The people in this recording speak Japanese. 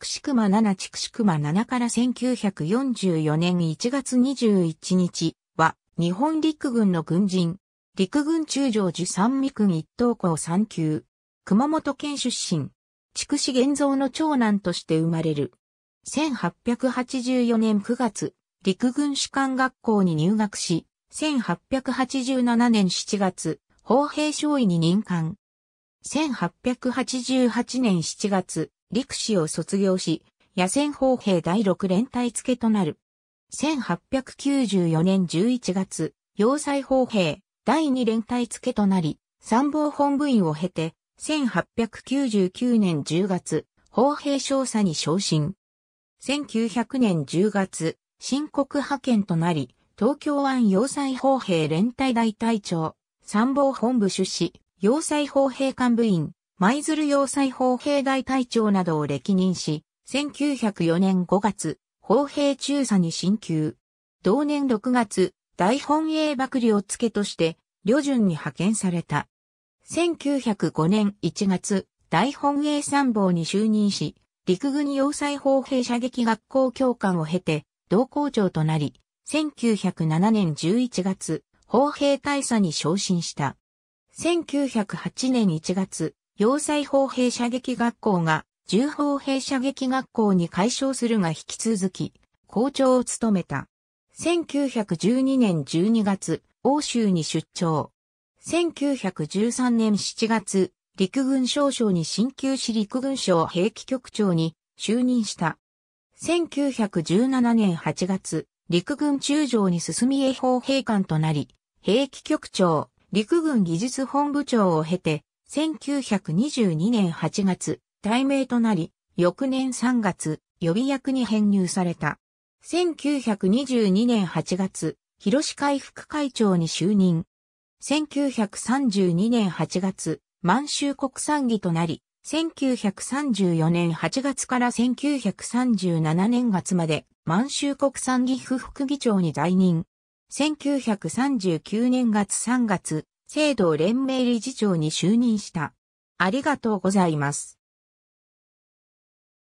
筑紫熊7筑紫熊7から1944年1月21日は日本陸軍の軍人、陸軍中将十三味軍一等校三級、熊本県出身、筑紫玄像の長男として生まれる。1884年9月、陸軍士官学校に入学し、1887年7月、砲兵少尉に任官。1888年7月、陸士を卒業し、野戦砲兵第6連隊付となる。1894年11月、要塞砲兵第2連隊付となり、参謀本部員を経て、1899年10月、砲兵少佐に昇進。1900年10月、新国派遣となり、東京湾要塞砲兵連隊大隊長、参謀本部出資、要塞砲兵幹部員、舞鶴要塞砲兵大隊長などを歴任し、1904年5月、砲兵中佐に進級。同年6月、大本営幕僚付として、旅順に派遣された。1905年1月、大本営参謀に就任し、陸軍要塞砲兵射撃学校教官を経て、同校長となり、1907年11月、砲兵大佐に昇進した。1908年1月、要塞砲兵射撃学校が重砲兵射撃学校に改称するが引き続き校長を務めた。1912年12月、欧州に出張。1913年7月、陸軍少将に新旧市陸軍省兵器局長に就任した。1917年8月、陸軍中将に進み栄法兵官となり、兵器局長、陸軍技術本部長を経て、1922年8月、大名となり、翌年3月、予備役に編入された。1922年8月、広市会副会長に就任。1932年8月、満州国産議となり、1934年8月から1937年月まで満州国産議府副議長に在任。1939年月3月、制度連盟理事長に就任した。ありがとうございます。